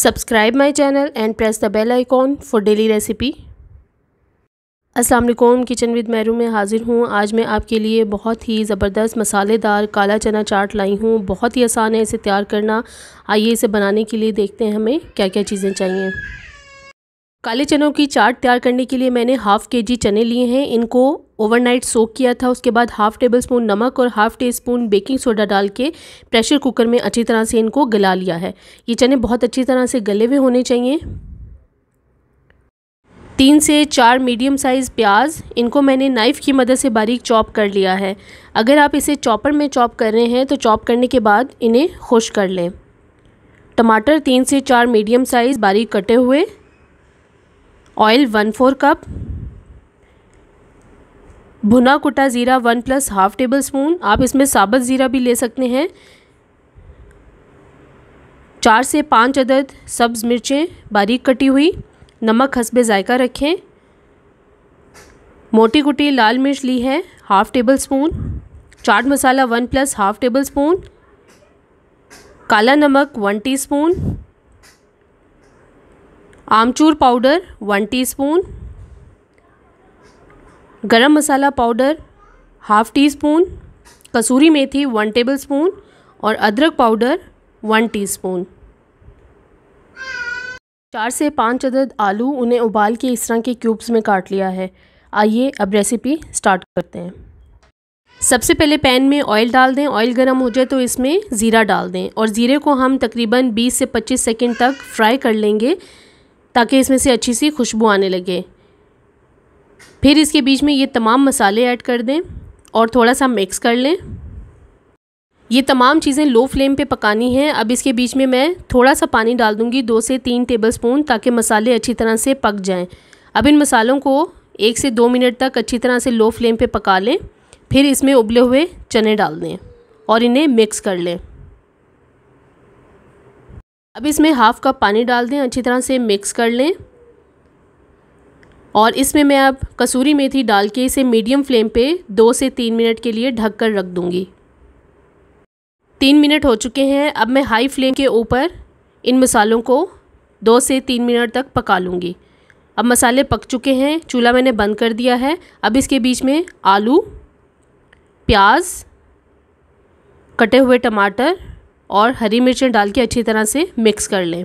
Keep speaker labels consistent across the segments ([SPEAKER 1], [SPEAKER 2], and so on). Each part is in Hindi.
[SPEAKER 1] subscribe my channel and press the bell icon for daily recipe Aslam kitchen with Mairu में हाज़िर हूँ आज मैं आपके लिए बहुत ही ज़बरदस्त मसालेदार काला चना चाट लाई हूँ बहुत ही आसान है इसे तैयार करना आइए इसे बनाने के लिए देखते हैं हमें क्या क्या चीज़ें चाहिए काले चनों की चाट तैयार करने के लिए मैंने हाफ़ के जी चने लिए हैं इनको ओवरनाइट सोक किया था उसके बाद हाफ़ टेबल स्पून नमक और half teaspoon baking soda डाल के प्रेशर कुकर में अच्छी तरह से इनको गला लिया है ये चने बहुत अच्छी तरह से गले हुए होने चाहिए तीन से चार मीडियम साइज़ प्याज इनको मैंने नाइफ़ की मदद से बारीक चॉप कर लिया है अगर आप इसे चॉपर में चॉप कर रहे हैं तो चॉप करने के बाद इन्हें खुश कर लें टमाटर तीन से चार मीडियम साइज़ बारीक कटे हुए ऑयल वन फोर कप भुना कुटा ज़ीरा one plus half tablespoon आप इसमें साबत ज़ीरा भी ले सकते हैं चार से पाँच अदद सब्ज़ मिर्चें बारीक कटी हुई नमक हंसबे ज़ायका रखें मोटी कुटी लाल मिर्च ली है हाफ़ टेबल स्पून चाट मसाला one plus half tablespoon काला नमक वन टीस्पून आमचूर पाउडर वन टीस्पून गरम मसाला पाउडर हाफ़ टी स्पून कसूरी मेथी वन टेबल स्पून और अदरक पाउडर वन टीस्पून चार से पाँच अदद आलू उन्हें उबाल के इस तरह के क्यूब्स में काट लिया है आइए अब रेसिपी स्टार्ट करते हैं सबसे पहले पैन में ऑयल डाल दें ऑयल गर्म हो जाए तो इसमें ज़ीरा डाल दें और ज़ीरे को हम तकरीबन 20 से 25 सेकंड तक फ्राई कर लेंगे ताकि इसमें से अच्छी सी खुशबू आने लगे फिर इसके बीच में ये तमाम मसाले ऐड कर दें और थोड़ा सा मिक्स कर लें ये तमाम चीज़ें लो फ्लेम पे पकानी हैं अब इसके बीच में मैं थोड़ा सा पानी डाल दूँगी दो से तीन टेबलस्पून ताकि मसाले अच्छी तरह से पक जाएं अब इन मसालों को एक से दो मिनट तक अच्छी तरह से लो फ्लेम पे पका लें फिर इसमें उबले हुए चने डाल दें और इन्हें मिक्स कर लें अब इसमें हाफ़ कप पानी डाल दें अच्छी तरह से मिक्स कर लें और इसमें मैं अब कसूरी मेथी डाल के इसे मीडियम फ्लेम पे दो से तीन मिनट के लिए ढक कर रख दूँगी तीन मिनट हो चुके हैं अब मैं हाई फ्लेम के ऊपर इन मसालों को दो से तीन मिनट तक पका लूँगी अब मसाले पक चुके हैं चूल्हा मैंने बंद कर दिया है अब इसके बीच में आलू प्याज कटे हुए टमाटर और हरी मिर्चें डाल के अच्छी तरह से मिक्स कर लें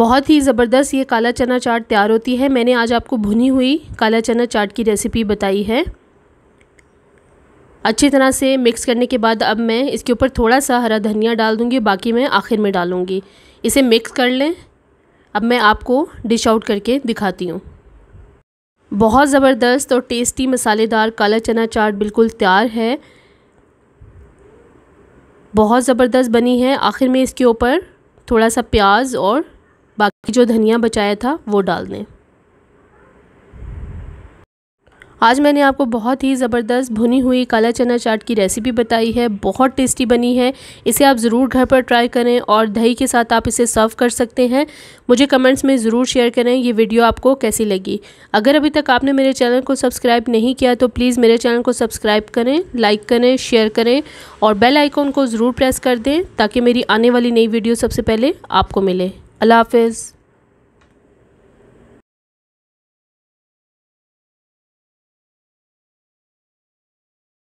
[SPEAKER 1] बहुत ही ज़बरदस्त ये काला चना चाट तैयार होती है मैंने आज आपको भुनी हुई काला चना चाट की रेसिपी बताई है अच्छी तरह से मिक्स करने के बाद अब मैं इसके ऊपर थोड़ा सा हरा धनिया डाल दूँगी बाकी मैं आखिर में डालूँगी इसे मिक्स कर लें अब मैं आपको डिश आउट करके दिखाती हूँ बहुत ज़बरदस्त और टेस्टी मसालेदार काला चना चाट बिल्कुल तैयार है बहुत ज़बरदस्त बनी है आखिर में इसके ऊपर थोड़ा सा प्याज और बाकी जो धनिया बचाया था वो डाल दें आज मैंने आपको बहुत ही ज़बरदस्त भुनी हुई काला चना चाट की रेसिपी बताई है बहुत टेस्टी बनी है इसे आप ज़रूर घर पर ट्राई करें और दही के साथ आप इसे सर्व कर सकते हैं मुझे कमेंट्स में ज़रूर शेयर करें ये वीडियो आपको कैसी लगी अगर अभी तक आपने मेरे चैनल को सब्सक्राइब नहीं किया तो प्लीज़ मेरे चैनल को सब्सक्राइब करें लाइक करें शेयर करें और बेल आइकॉन को ज़रूर प्रेस कर दें ताकि मेरी आने वाली नई वीडियो सबसे पहले आपको मिले अल्लाह हाफिज़